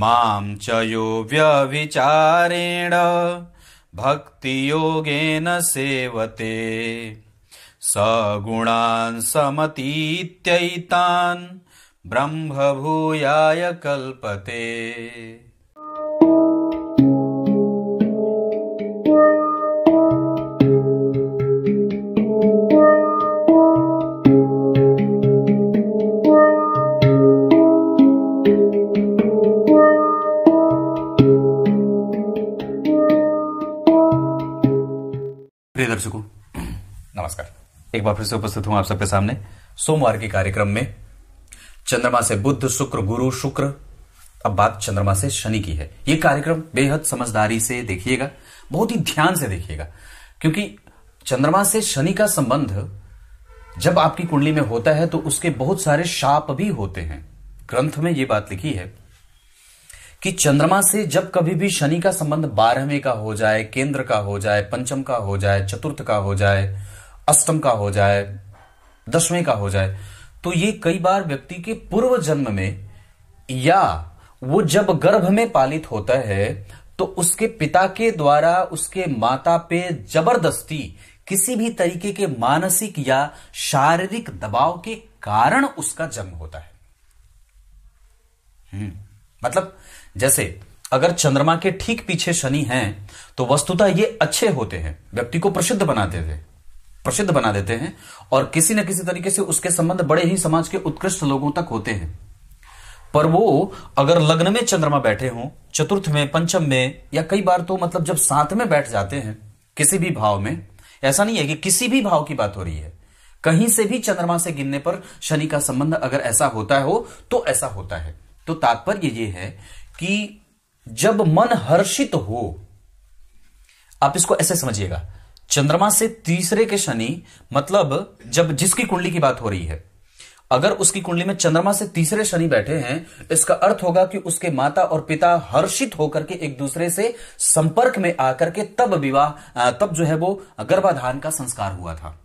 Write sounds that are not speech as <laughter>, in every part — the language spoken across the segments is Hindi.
मां च यो व्यविचारेण भक्तियोगेन सेवते स गुणान् समतीत्यैतान् ब्रह्मभूयाय कल्पते प्रिय दर्शकों नमस्कार एक बार फिर से उपस्थित हूं आप सबके सामने सोमवार के कार्यक्रम में चंद्रमा से बुद्ध शुक्र गुरु शुक्र अब बात चंद्रमा से शनि की है यह कार्यक्रम बेहद समझदारी से देखिएगा बहुत ही ध्यान से देखिएगा क्योंकि चंद्रमा से शनि का संबंध जब आपकी कुंडली में होता है तो उसके बहुत सारे शाप भी होते हैं ग्रंथ में यह बात लिखी है कि चंद्रमा से जब कभी भी शनि का संबंध बारहवें का हो जाए केंद्र का हो जाए पंचम का हो जाए चतुर्थ का हो जाए अष्टम का हो जाए दसवें का हो जाए तो ये कई बार व्यक्ति के पूर्व जन्म में या वो जब गर्भ में पालित होता है तो उसके पिता के द्वारा उसके माता पे जबरदस्ती किसी भी तरीके के मानसिक या शारीरिक दबाव के कारण उसका जन्म होता है हम्म, मतलब जैसे अगर चंद्रमा के ठीक पीछे शनि हैं तो वस्तुतः ये अच्छे होते हैं व्यक्ति को प्रसिद्ध बनाते थे प्रसिद्ध बना देते हैं और किसी न किसी तरीके से उसके संबंध बड़े ही समाज के उत्कृष्ट लोगों तक होते हैं पर वो अगर लग्न में चंद्रमा बैठे हों चतुर्थ में पंचम में या कई बार तो मतलब जब साथ में बैठ जाते हैं किसी भी भाव में ऐसा नहीं है कि किसी भी भाव की बात हो रही है कहीं से भी चंद्रमा से गिनने पर शनि का संबंध अगर ऐसा होता हो तो ऐसा होता है तो तात्पर्य ये है कि जब मन हर्षित हो आप इसको ऐसे समझिएगा चंद्रमा से तीसरे के शनि मतलब जब जिसकी कुंडली की बात हो रही है अगर उसकी कुंडली में चंद्रमा से तीसरे शनि बैठे हैं इसका अर्थ होगा कि उसके माता और पिता हर्षित होकर के एक दूसरे से संपर्क में आकर के तब विवाह तब जो है वो गर्भाधान का संस्कार हुआ था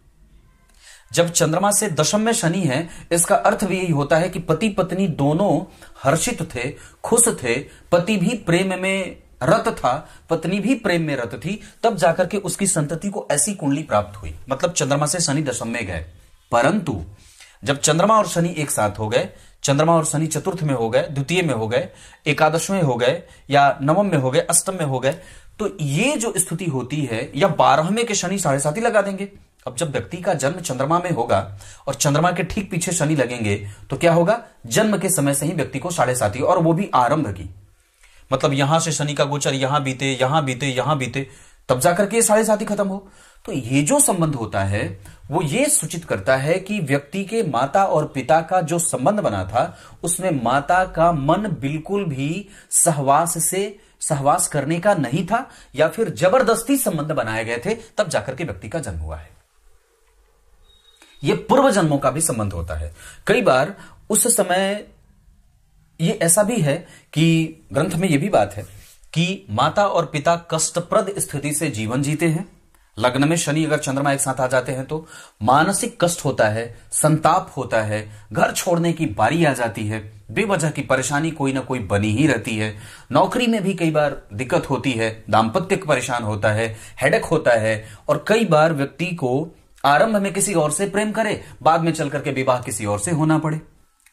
जब चंद्रमा से दशम में शनि है इसका अर्थ भी यही होता है कि पति पत्नी दोनों हर्षित थे खुश थे पति भी प्रेम में रत था पत्नी भी प्रेम में रत थी तब जाकर के उसकी संतति को ऐसी कुंडली प्राप्त हुई मतलब चंद्रमा से शनि दशम में गए परंतु जब चंद्रमा और शनि एक साथ हो गए चंद्रमा और शनि चतुर्थ में हो गए द्वितीय में हो गए एकादश में हो गए या नवम में हो गए अष्टम में हो गए तो ये जो स्थिति होती है या बारहवें के शनि साढ़े साथ ही लगा देंगे अब जब व्यक्ति का जन्म चंद्रमा में होगा और चंद्रमा के ठीक पीछे शनि लगेंगे तो क्या होगा जन्म के समय से ही व्यक्ति को साढ़े साथी और वो भी आरंभ की मतलब यहां से शनि का गोचर यहां बीते यहां बीते यहां बीते तब जाकर के साढ़े साथी खत्म हो तो ये जो संबंध होता है वो ये सूचित करता है कि व्यक्ति के माता और पिता का जो संबंध बना था उसमें माता का मन बिल्कुल भी सहवास से सहवास करने का नहीं था या फिर जबरदस्ती संबंध बनाए गए थे तब जाकर के व्यक्ति का जन्म हुआ है ये पूर्व जन्मों का भी संबंध होता है कई बार उस समय ये ऐसा भी है कि ग्रंथ में यह भी बात है कि माता और पिता कष्टप्रद स्थिति से जीवन जीते हैं लग्न में शनि अगर चंद्रमा एक साथ आ जाते हैं तो मानसिक कष्ट होता है संताप होता है घर छोड़ने की बारी आ जाती है बेवजह की परेशानी कोई ना कोई बनी ही रहती है नौकरी में भी कई बार दिक्कत होती है दाम्पत्य परेशान होता है हेडक होता है और कई बार व्यक्ति को आरंभ में किसी और से प्रेम करे बाद में चल करके विवाह किसी और से होना पड़े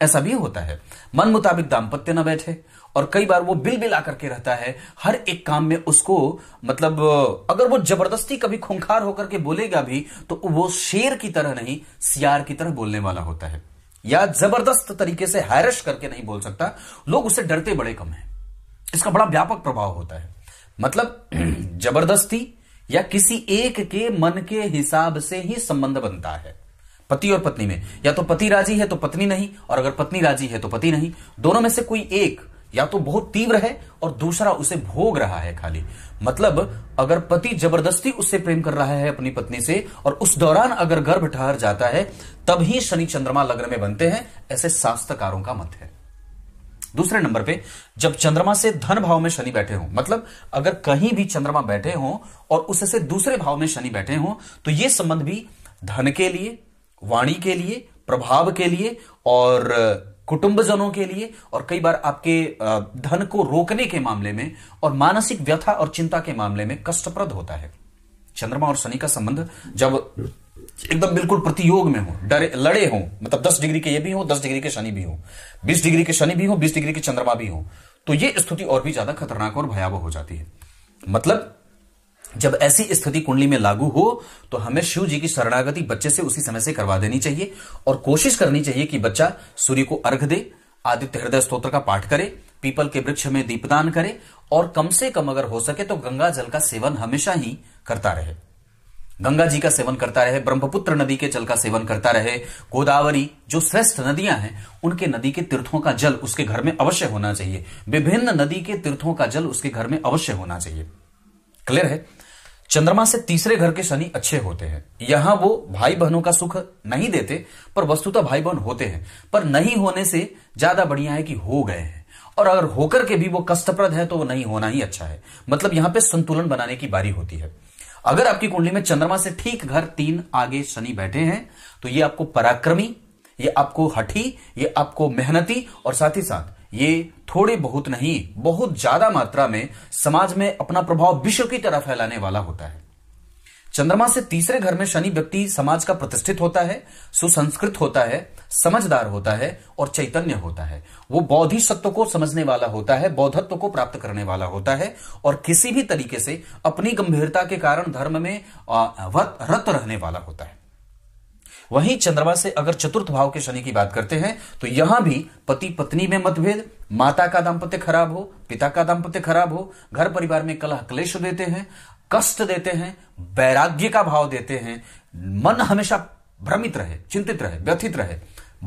ऐसा भी होता है मन मुताबिक दाम्पत्य न बैठे और कई बार वो बिल बिल आकर के रहता है हर एक काम में उसको मतलब अगर वो जबरदस्ती कभी खूंखार होकर के बोलेगा भी तो वो शेर की तरह नहीं सियार की तरह बोलने वाला होता है या जबरदस्त तरीके से हैरश करके नहीं बोल सकता लोग उससे डरते बड़े कम हैं इसका बड़ा व्यापक प्रभाव होता है मतलब <clears throat> जबरदस्ती या किसी एक के मन के हिसाब से ही संबंध बनता है पति और पत्नी में या तो पति राजी है तो पत्नी नहीं और अगर पत्नी राजी है तो पति नहीं दोनों में से कोई एक या तो बहुत तीव्र है और दूसरा उसे भोग रहा है खाली मतलब अगर पति जबरदस्ती उससे प्रेम कर रहा है अपनी पत्नी से और उस दौरान अगर गर्भ ठहर जाता है तब ही शनि चंद्रमा लग्न में बनते हैं ऐसे शास्त्रकारों का मत है दूसरे नंबर पे जब चंद्रमा से धन भाव में शनि बैठे हों मतलब अगर कहीं भी चंद्रमा बैठे हों और उससे दूसरे भाव में शनि बैठे हों तो यह संबंध भी धन के लिए वाणी के लिए प्रभाव के लिए और कुटुंबजनों के लिए और कई बार आपके धन को रोकने के मामले में और मानसिक व्यथा और चिंता के मामले में कष्टप्रद होता है चंद्रमा और शनि का संबंध जब एकदम बिल्कुल प्रतियोग में हो डरे लड़े हो मतलब दस डिग्री के ये भी हो दस डिग्री के शनि भी हो बीस डिग्री के शनि भी हो बीस डिग्री के चंद्रमा भी हो तो ये स्थिति और भी ज्यादा खतरनाक और भयावह हो जाती है मतलब जब ऐसी स्थिति कुंडली में लागू हो तो हमें शिव जी की शरणागति बच्चे से उसी समय से करवा देनी चाहिए और कोशिश करनी चाहिए कि बच्चा सूर्य को अर्घ दे आदित्य हृदय स्त्रोत्र का पाठ करे पीपल के वृक्ष में दीपदान करे और कम से कम अगर हो सके तो गंगा जल का सेवन हमेशा ही करता रहे गंगा जी का सेवन करता रहे ब्रह्मपुत्र नदी के जल का सेवन करता रहे गोदावरी जो श्रेष्ठ नदियां हैं उनके नदी के तीर्थों का जल उसके घर में अवश्य होना चाहिए विभिन्न नदी के तीर्थों का जल उसके घर में अवश्य होना चाहिए क्लियर है चंद्रमा से तीसरे घर के शनि अच्छे होते हैं यहां वो भाई बहनों का सुख नहीं देते पर वस्तुतः भाई बहन होते हैं पर नहीं होने से ज्यादा बढ़िया है कि हो गए हैं और अगर होकर के भी वो कष्टप्रद है तो वो नहीं होना ही अच्छा है मतलब यहां पे संतुलन बनाने की बारी होती है अगर आपकी कुंडली में चंद्रमा से ठीक घर तीन आगे शनि बैठे हैं तो ये आपको पराक्रमी ये आपको हठी ये आपको मेहनती और साथ ही साथ ये थोड़े बहुत नहीं बहुत ज्यादा मात्रा में समाज में अपना प्रभाव विश्व की तरह फैलाने वाला होता है चंद्रमा से तीसरे घर में शनि व्यक्ति समाज का प्रतिष्ठित होता है सुसंस्कृत होता है समझदार होता है और चैतन्य होता है वो बौद्धि सत्व को समझने वाला होता है बौद्धत्व को प्राप्त करने वाला होता है और किसी भी तरीके से अपनी गंभीरता के कारण धर्म में रत रहने वाला होता है वहीं चंद्रमा से अगर चतुर्थ भाव के शनि की बात करते हैं तो यहां भी पति पत्नी में मतभेद माता का दाम्पत्य खराब हो पिता का दाम्पत्य खराब हो घर परिवार में कलह क्लेश देते हैं कष्ट देते हैं वैराग्य का भाव देते हैं मन हमेशा भ्रमित रहे चिंतित रहे व्यथित रहे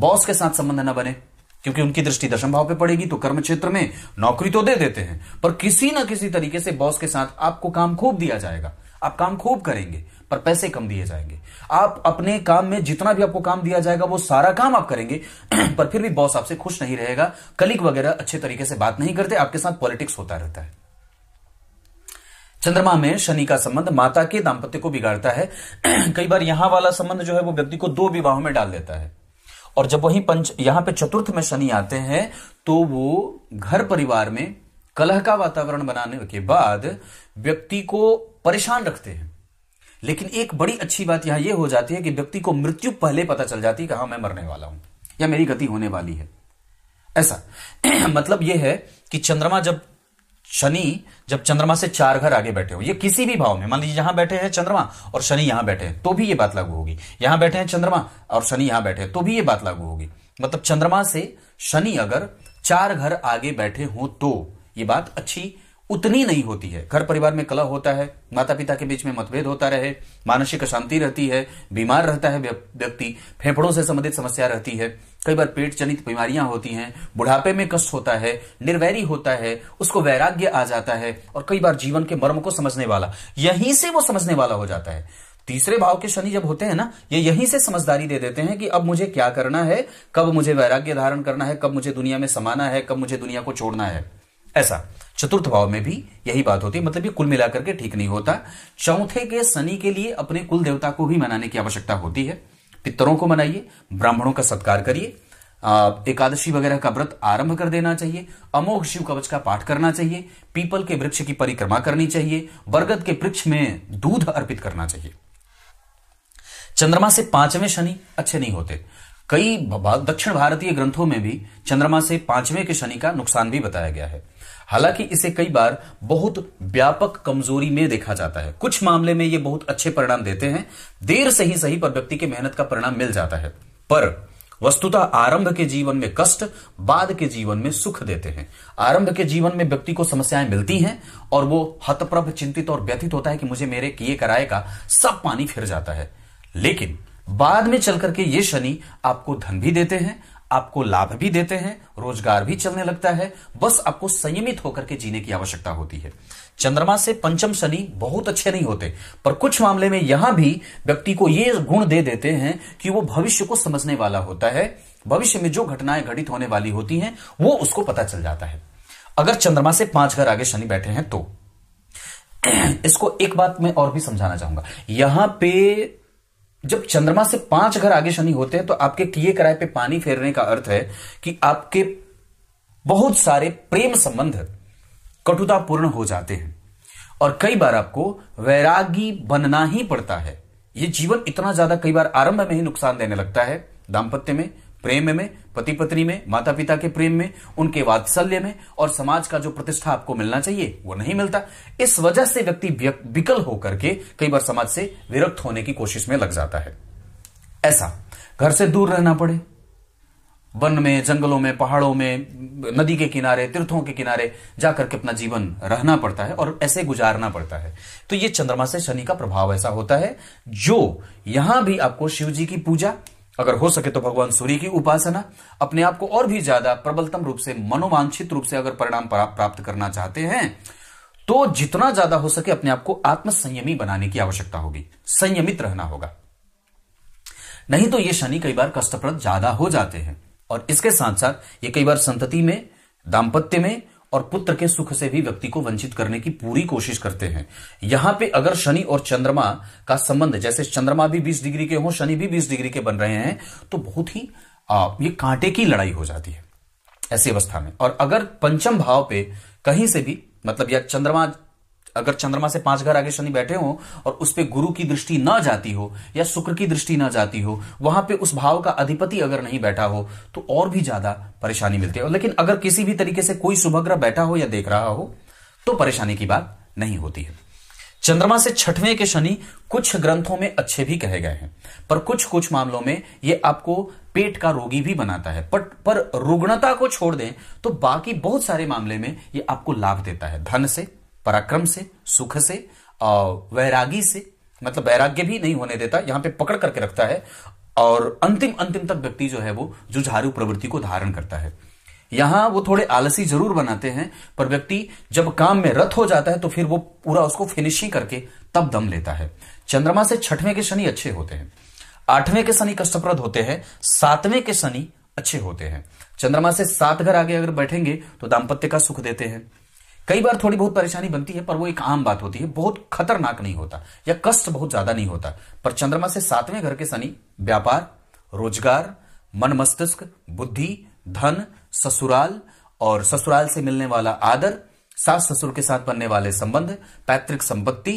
बॉस के साथ संबंध न बने क्योंकि उनकी दृष्टि दशम भाव पे पड़ेगी तो कर्म क्षेत्र में नौकरी तो दे देते हैं पर किसी ना किसी तरीके से बॉस के साथ आपको काम खूब दिया जाएगा आप काम खूब करेंगे पर पैसे कम दिए जाएंगे आप अपने काम में जितना भी आपको काम दिया जाएगा वो सारा काम आप करेंगे पर फिर भी बॉस आपसे खुश नहीं रहेगा कलिक वगैरह अच्छे तरीके से बात नहीं करते आपके साथ पॉलिटिक्स होता रहता है चंद्रमा में शनि का संबंध माता के दाम्पत्य को बिगाड़ता है <clears throat> कई बार यहां वाला संबंध जो है वो व्यक्ति को दो विवाहों में डाल देता है और जब वही पंच यहां पे चतुर्थ में शनि आते हैं तो वो घर परिवार में कलह का वातावरण बनाने के बाद व्यक्ति को परेशान रखते हैं लेकिन एक बड़ी अच्छी बात यहां यह हो जाती है कि व्यक्ति को मृत्यु पहले पता चल जाती है कि हाँ मैं मरने वाला हूं या मेरी गति होने वाली है ऐसा <clears throat> मतलब यह है कि चंद्रमा जब शनि जब चंद्रमा से चार घर आगे बैठे हो ये किसी भी भाव में मान लीजिए यहां बैठे हैं चंद्रमा और शनि यहां बैठे हैं तो भी ये बात लागू होगी यहां बैठे हैं चंद्रमा और शनि यहां बैठे हैं तो भी ये बात लागू होगी मतलब चंद्रमा से शनि अगर चार घर आगे बैठे हो तो ये बात अच्छी उतनी नहीं होती है घर परिवार में कलह होता है माता पिता के बीच में मतभेद होता रहे मानसिक अशांति रहती है बीमार रहता है व्यक्ति फेफड़ों से संबंधित समस्या रहती है कई बार पेट जनित बीमारियां होती हैं बुढ़ापे में कष्ट होता है निर्वैरी होता है उसको वैराग्य आ जाता है और कई बार जीवन के मर्म को समझने वाला यहीं से वो समझने वाला हो जाता है तीसरे भाव के शनि जब होते हैं ना ये यहीं से समझदारी दे देते हैं कि अब मुझे क्या करना है कब मुझे वैराग्य धारण करना है कब मुझे दुनिया में समाना है कब मुझे दुनिया को छोड़ना है ऐसा चतुर्थ भाव में भी यही बात होती है मतलब ये कुल मिलाकर के ठीक नहीं होता चौथे के शनि के लिए अपने कुल देवता को भी मनाने की आवश्यकता होती है पितरों को मनाइए ब्राह्मणों का सत्कार करिए एकादशी वगैरह का व्रत आरंभ कर देना चाहिए अमोघ शिव कवच का पाठ करना चाहिए पीपल के वृक्ष की परिक्रमा करनी चाहिए बरगद के वृक्ष में दूध अर्पित करना चाहिए चंद्रमा से पांचवें शनि अच्छे नहीं होते कई दक्षिण भारतीय ग्रंथों में भी चंद्रमा से पांचवें के शनि का नुकसान भी बताया गया है हालांकि इसे कई बार बहुत व्यापक कमजोरी में देखा जाता है कुछ मामले में ये बहुत अच्छे परिणाम देते हैं देर से ही सही पर व्यक्ति के मेहनत का परिणाम मिल जाता है पर वस्तुतः आरंभ के जीवन में कष्ट बाद के जीवन में सुख देते हैं आरंभ के जीवन में व्यक्ति को समस्याएं मिलती हैं और वो हतप्रभ चिंतित और व्यथित होता है कि मुझे मेरे किए कराए का सब पानी फिर जाता है लेकिन बाद में चल करके ये शनि आपको धन भी देते हैं आपको लाभ भी देते हैं रोजगार भी चलने लगता है बस आपको संयमित होकर के जीने की आवश्यकता होती है चंद्रमा से पंचम शनि बहुत अच्छे नहीं होते पर कुछ मामले में यहां भी व्यक्ति को ये गुण दे देते हैं कि वो भविष्य को समझने वाला होता है भविष्य में जो घटनाएं घटित होने वाली होती हैं वो उसको पता चल जाता है अगर चंद्रमा से पांच घर आगे शनि बैठे हैं तो <clears throat> इसको एक बात मैं और भी समझाना चाहूंगा यहां पर जब चंद्रमा से पांच घर आगे शनि होते हैं तो आपके किए किराए पे पानी फेरने का अर्थ है कि आपके बहुत सारे प्रेम संबंध कटुतापूर्ण हो जाते हैं और कई बार आपको वैरागी बनना ही पड़ता है ये जीवन इतना ज्यादा कई बार आरंभ में ही नुकसान देने लगता है दाम्पत्य में प्रेम में पति पत्नी में माता पिता के प्रेम में उनके वात्सल्य में और समाज का जो प्रतिष्ठा आपको मिलना चाहिए वो नहीं मिलता इस वजह से व्यक्ति विकल होकर के कई बार समाज से विरक्त होने की कोशिश में लग जाता है ऐसा घर से दूर रहना पड़े वन में जंगलों में पहाड़ों में नदी के किनारे तीर्थों के किनारे जाकर के अपना जीवन रहना पड़ता है और ऐसे गुजारना पड़ता है तो ये चंद्रमा से शनि का प्रभाव ऐसा होता है जो यहां भी आपको शिव जी की पूजा अगर हो सके तो भगवान सूर्य की उपासना अपने आप को और भी ज्यादा प्रबलतम रूप से मनोवांछित रूप से अगर परिणाम प्राप्त करना चाहते हैं तो जितना ज्यादा हो सके अपने आप को आत्मसंयमी बनाने की आवश्यकता होगी संयमित रहना होगा नहीं तो ये शनि कई बार कष्टप्रद ज्यादा हो जाते हैं और इसके साथ साथ ये कई बार संतति में दाम्पत्य में और पुत्र के सुख से भी व्यक्ति को वंचित करने की पूरी कोशिश करते हैं यहां पे अगर शनि और चंद्रमा का संबंध जैसे चंद्रमा भी 20 डिग्री के हो शनि भी 20 डिग्री के बन रहे हैं तो बहुत ही आ, ये कांटे की लड़ाई हो जाती है ऐसी अवस्था में और अगर पंचम भाव पे कहीं से भी मतलब या चंद्रमा अगर चंद्रमा से पांच घर आगे शनि बैठे हो और उस पर गुरु की दृष्टि ना जाती हो या शुक्र की दृष्टि ना जाती हो वहां पे उस भाव का अधिपति अगर नहीं बैठा हो तो और भी ज्यादा परेशानी मिलती है लेकिन अगर किसी भी तरीके से कोई शुभ ग्रह बैठा हो या देख रहा हो तो परेशानी की बात नहीं होती है चंद्रमा से छठवें के शनि कुछ ग्रंथों में अच्छे भी कहे गए हैं पर कुछ कुछ मामलों में ये आपको पेट का रोगी भी बनाता है पर पर रुग्णता को छोड़ दें तो बाकी बहुत सारे मामले में ये आपको लाभ देता है धन से पराक्रम से सुख से और वैरागी से मतलब वैराग्य भी नहीं होने देता यहां पे पकड़ करके रखता है और अंतिम अंतिम तक व्यक्ति जो है वो जुझारू प्रवृत्ति को धारण करता है यहां वो थोड़े आलसी जरूर बनाते हैं पर व्यक्ति जब काम में रथ हो जाता है तो फिर वो पूरा उसको फिनिशिंग करके तब दम लेता है चंद्रमा से छठवें के शनि अच्छे होते हैं आठवें के शनि कष्टप्रद होते हैं सातवें के शनि अच्छे होते हैं चंद्रमा से सात घर आगे अगर बैठेंगे तो दाम्पत्य का सुख देते हैं कई बार थोड़ी बहुत परेशानी बनती है पर वो एक आम बात होती है बहुत खतरनाक नहीं होता या कष्ट बहुत ज्यादा नहीं होता पर चंद्रमा से सातवें घर के शनि व्यापार रोजगार मन मस्तिष्क बुद्धि धन ससुराल और ससुराल से मिलने वाला आदर सास ससुर के साथ बनने वाले संबंध पैतृक संपत्ति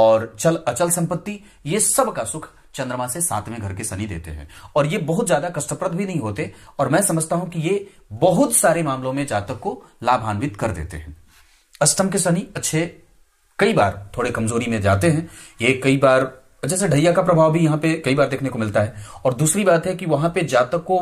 और चल अचल संपत्ति ये सब का सुख चंद्रमा से सातवें घर के शनि देते हैं और ये बहुत ज्यादा कष्टप्रद भी नहीं होते और मैं समझता हूं कि ये बहुत सारे मामलों में जातक को लाभान्वित कर देते हैं अष्टम के शनि अच्छे कई बार थोड़े कमजोरी में जाते हैं ये कई बार जैसे ढैया का प्रभाव भी यहां पे कई बार देखने को मिलता है और दूसरी बात है कि वहां पे जातक को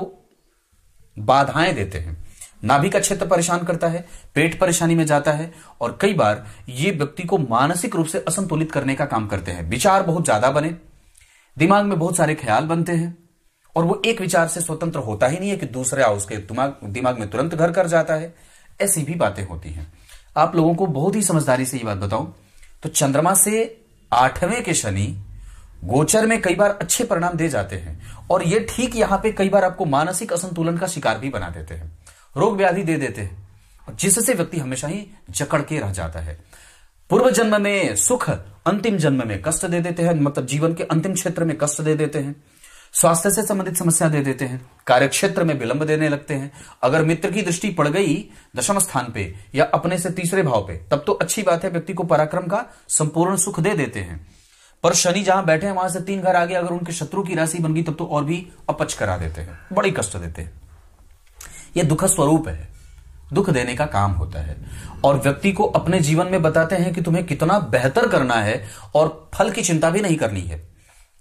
बाधाएं देते हैं नाभि का क्षेत्र परेशान करता है पेट परेशानी में जाता है और कई बार ये व्यक्ति को मानसिक रूप से असंतुलित करने का काम करते हैं विचार बहुत ज्यादा बने दिमाग में बहुत सारे ख्याल बनते हैं और वो एक विचार से स्वतंत्र होता ही नहीं है कि दूसरा उसके दिमाग में तुरंत घर कर जाता है ऐसी भी बातें होती हैं आप लोगों को बहुत ही समझदारी से ये बात बताऊं तो चंद्रमा से आठवें के शनि गोचर में कई बार अच्छे परिणाम दे जाते हैं और ये ठीक यहां पे कई बार आपको मानसिक असंतुलन का शिकार भी बना देते हैं रोग व्याधि दे देते हैं जिससे व्यक्ति हमेशा ही जकड़ के रह जाता है पूर्व जन्म में सुख अंतिम जन्म में कष्ट दे देते हैं मतलब जीवन के अंतिम क्षेत्र में कष्ट दे देते हैं स्वास्थ्य से संबंधित समस्या दे देते हैं कार्यक्षेत्र में विलंब देने लगते हैं अगर मित्र की दृष्टि पड़ गई दशम स्थान पे या अपने से तीसरे भाव पे तब तो अच्छी बात है व्यक्ति को पराक्रम का संपूर्ण सुख दे देते हैं पर शनि जहां बैठे हैं वहां से तीन घर आगे अगर उनके शत्रु की राशि बन गई तब तो और भी अपच करा देते हैं बड़ी कष्ट देते हैं यह दुख स्वरूप है दुख देने का काम होता है और व्यक्ति को अपने जीवन में बताते हैं कि तुम्हें कितना बेहतर करना है और फल की चिंता भी नहीं करनी है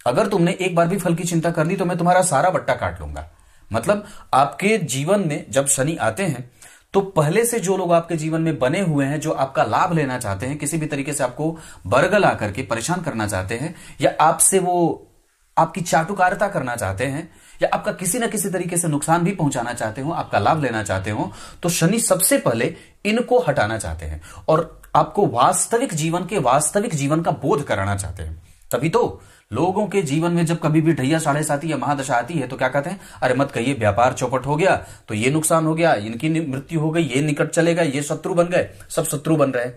अगर तुमने एक बार भी फल की चिंता कर ली तो मैं तुम्हारा सारा बट्टा काट लूंगा मतलब आपके जीवन में जब शनि आते हैं तो पहले से जो लोग आपके जीवन में बने हुए हैं जो आपका लाभ लेना चाहते हैं किसी भी तरीके से आपको बरगला करके परेशान करना चाहते हैं या आपसे वो आपकी चाटुकारिता करना चाहते हैं या आपका किसी ना किसी तरीके से नुकसान भी पहुंचाना चाहते हो आपका लाभ लेना चाहते हो तो शनि सबसे पहले इनको हटाना चाहते हैं और आपको वास्तविक जीवन के वास्तविक जीवन का बोध कराना चाहते हैं तभी तो लोगों के जीवन में जब कभी भी ढैया साढ़े साथी या महादशा आती है तो क्या कहते हैं अरे मत कहिए व्यापार चौपट हो गया तो ये नुकसान हो गया इनकी मृत्यु हो गई ये निकट चले गए ये शत्रु बन गए सब शत्रु बन रहे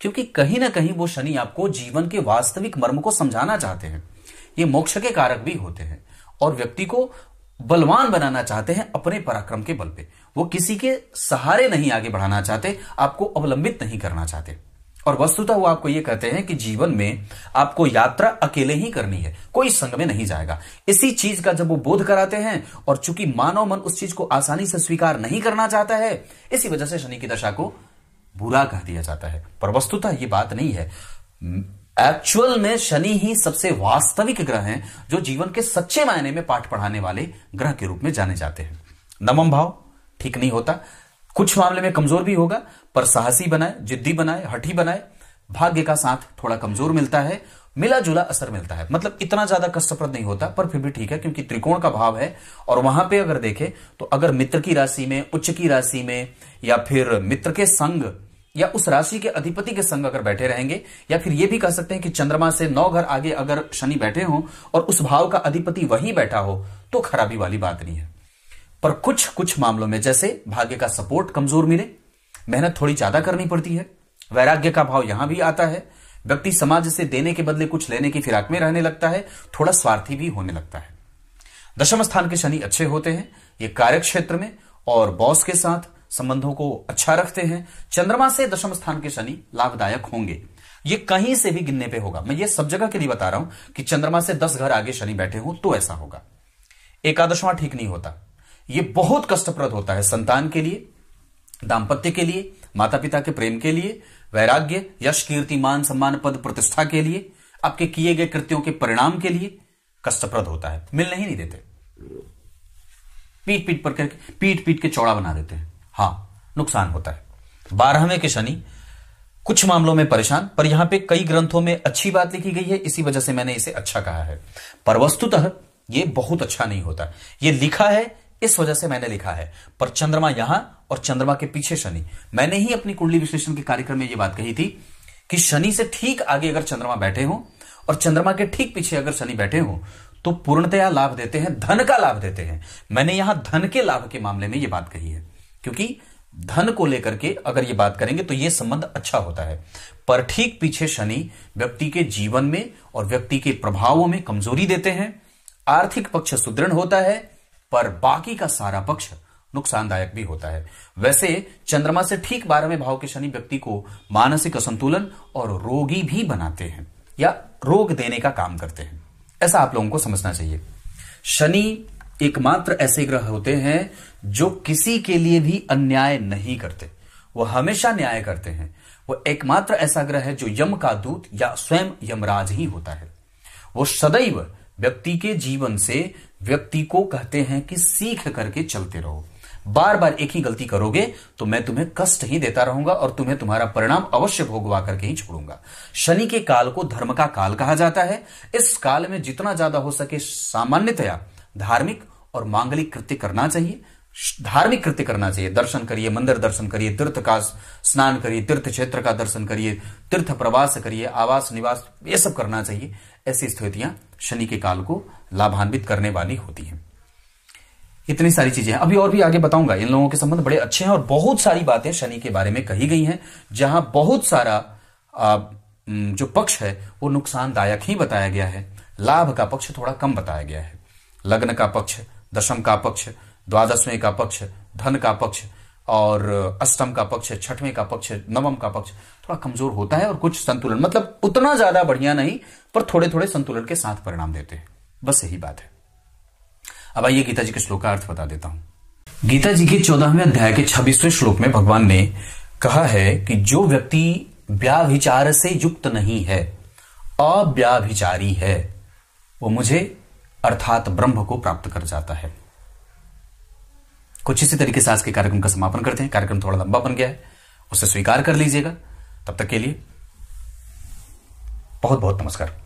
क्योंकि कहीं ना कहीं वो शनि आपको जीवन के वास्तविक मर्म को समझाना चाहते हैं ये मोक्ष के कारक भी होते हैं और व्यक्ति को बलवान बनाना चाहते हैं अपने पराक्रम के बल पे वो किसी के सहारे नहीं आगे बढ़ाना चाहते आपको अवलंबित नहीं करना चाहते और वस्तुतः वो आपको ये कहते हैं कि जीवन में आपको यात्रा अकेले ही करनी है कोई संग में नहीं जाएगा इसी चीज का जब वो बोध कराते हैं और चूंकि मानव मन उस चीज को आसानी से स्वीकार नहीं करना चाहता है इसी वजह से शनि की दशा को बुरा कह दिया जाता है पर वस्तुतः ये बात नहीं है एक्चुअल में शनि ही सबसे वास्तविक ग्रह हैं जो जीवन के सच्चे मायने में पाठ पढ़ाने वाले ग्रह के रूप में जाने जाते हैं नमम भाव ठीक नहीं होता कुछ मामले में कमजोर भी होगा पर साहसी बनाए जिद्दी बनाए हठी बनाए भाग्य का साथ थोड़ा कमजोर मिलता है मिला जुला असर मिलता है मतलब इतना ज्यादा कष्टप्रद नहीं होता पर फिर भी ठीक है क्योंकि त्रिकोण का भाव है और वहां पे अगर देखें तो अगर मित्र की राशि में उच्च की राशि में या फिर मित्र के संग या उस राशि के अधिपति के संग अगर बैठे रहेंगे या फिर यह भी कह सकते हैं कि चंद्रमा से नौ घर आगे अगर शनि बैठे हों और उस भाव का अधिपति वही बैठा हो तो खराबी वाली बात नहीं है पर कुछ कुछ मामलों में जैसे भाग्य का सपोर्ट कमजोर मिले मेहनत थोड़ी ज्यादा करनी पड़ती है वैराग्य का भाव यहां भी आता है व्यक्ति समाज से देने के बदले कुछ लेने की फिराक में रहने लगता है थोड़ा स्वार्थी भी होने लगता है दशम स्थान के शनि अच्छे होते हैं ये क्षेत्र में और बॉस के साथ संबंधों को अच्छा रखते हैं चंद्रमा से दशम स्थान के शनि लाभदायक होंगे ये कहीं से भी गिनने पे होगा मैं ये सब जगह के लिए बता रहा हूं कि चंद्रमा से दस घर आगे शनि बैठे हो तो ऐसा होगा एकादशवा ठीक नहीं होता ये बहुत कष्टप्रद होता है संतान के लिए दाम्पत्य के लिए माता पिता के प्रेम के लिए वैराग्य यश कीर्ति मान सम्मान पद प्रतिष्ठा के लिए आपके किए गए कृत्यों के परिणाम के लिए कष्टप्रद होता है मिलने ही नहीं देते पीट पीट पर करके पीट पीट के चौड़ा बना देते हैं हाँ नुकसान होता है बारहवें के शनि कुछ मामलों में परेशान पर यहां पे कई ग्रंथों में अच्छी बात लिखी गई है इसी वजह से मैंने इसे अच्छा कहा है पर वस्तुतः यह बहुत अच्छा नहीं होता यह लिखा है इस वजह से मैंने लिखा है पर चंद्रमा यहां और चंद्रमा के पीछे शनि मैंने ही अपनी कुंडली विश्लेषण के कार्यक्रम में यह बात कही थी कि शनि से ठीक आगे अगर चंद्रमा बैठे हो और चंद्रमा के ठीक पीछे अगर शनि बैठे हो तो पूर्णतया लाभ देते हैं धन का लाभ देते हैं मैंने यहां धन के लाभ के मामले में यह बात कही है क्योंकि धन को लेकर के अगर ये बात करेंगे तो ये संबंध अच्छा होता है पर ठीक पीछे शनि व्यक्ति के जीवन में और व्यक्ति के प्रभावों में कमजोरी देते हैं आर्थिक पक्ष सुदृढ़ होता है पर बाकी का सारा पक्ष नुकसानदायक भी होता है वैसे चंद्रमा से ठीक बारहवें भाव के शनि व्यक्ति को मानसिक असंतुलन और रोगी भी बनाते हैं या रोग देने का काम करते हैं ऐसा आप लोगों को समझना चाहिए शनि एकमात्र ऐसे ग्रह होते हैं जो किसी के लिए भी अन्याय नहीं करते वह हमेशा न्याय करते हैं वह एकमात्र ऐसा ग्रह है जो यम का दूत या स्वयं यमराज ही होता है वो सदैव व्यक्ति के जीवन से व्यक्ति को कहते हैं कि सीख करके चलते रहो बार बार एक ही गलती करोगे तो मैं तुम्हें कष्ट ही देता रहूंगा और तुम्हें तुम्हारा परिणाम अवश्य भोगवा करके ही छोड़ूंगा शनि के काल को धर्म का काल कहा जाता है इस काल में जितना ज्यादा हो सके सामान्यतया धार्मिक और मांगलिक कृत्य करना चाहिए धार्मिक कृत्य करना चाहिए दर्शन करिए मंदिर दर्शन करिए तीर्थ का स्नान करिए तीर्थ क्षेत्र का दर्शन करिए तीर्थ प्रवास करिए आवास निवास ये सब करना चाहिए ऐसी स्थितियां शनि के काल को लाभान्वित करने वाली होती हैं इतनी सारी चीजें हैं अभी और भी आगे बताऊंगा इन लोगों के संबंध बड़े अच्छे हैं और बहुत सारी बातें शनि के बारे में कही गई हैं जहां बहुत सारा जो पक्ष है वो नुकसानदायक ही बताया गया है लाभ का पक्ष थोड़ा कम बताया गया है लग्न का पक्ष दशम का पक्ष द्वादशवें का पक्ष धन का पक्ष और अष्टम का पक्ष छठवें का पक्ष नवम का पक्ष थोड़ा कमजोर होता है और कुछ संतुलन मतलब उतना ज्यादा बढ़िया नहीं पर थोड़े थोड़े संतुलन के साथ परिणाम देते हैं बस यही बात है अब आइए गीता जी के श्लोक का अर्थ बता देता हूं गीता जी के चौदहवें अध्याय के छब्बीसवें श्लोक में भगवान ने कहा है कि जो व्यक्ति व्याभिचार से युक्त नहीं है अव्याभिचारी है वो मुझे अर्थात ब्रह्म को प्राप्त कर जाता है कुछ इसी तरीके से आज के कार्यक्रम का समापन करते हैं कार्यक्रम थोड़ा लंबा बन गया है उसे स्वीकार कर लीजिएगा तब तक के लिए बहुत बहुत नमस्कार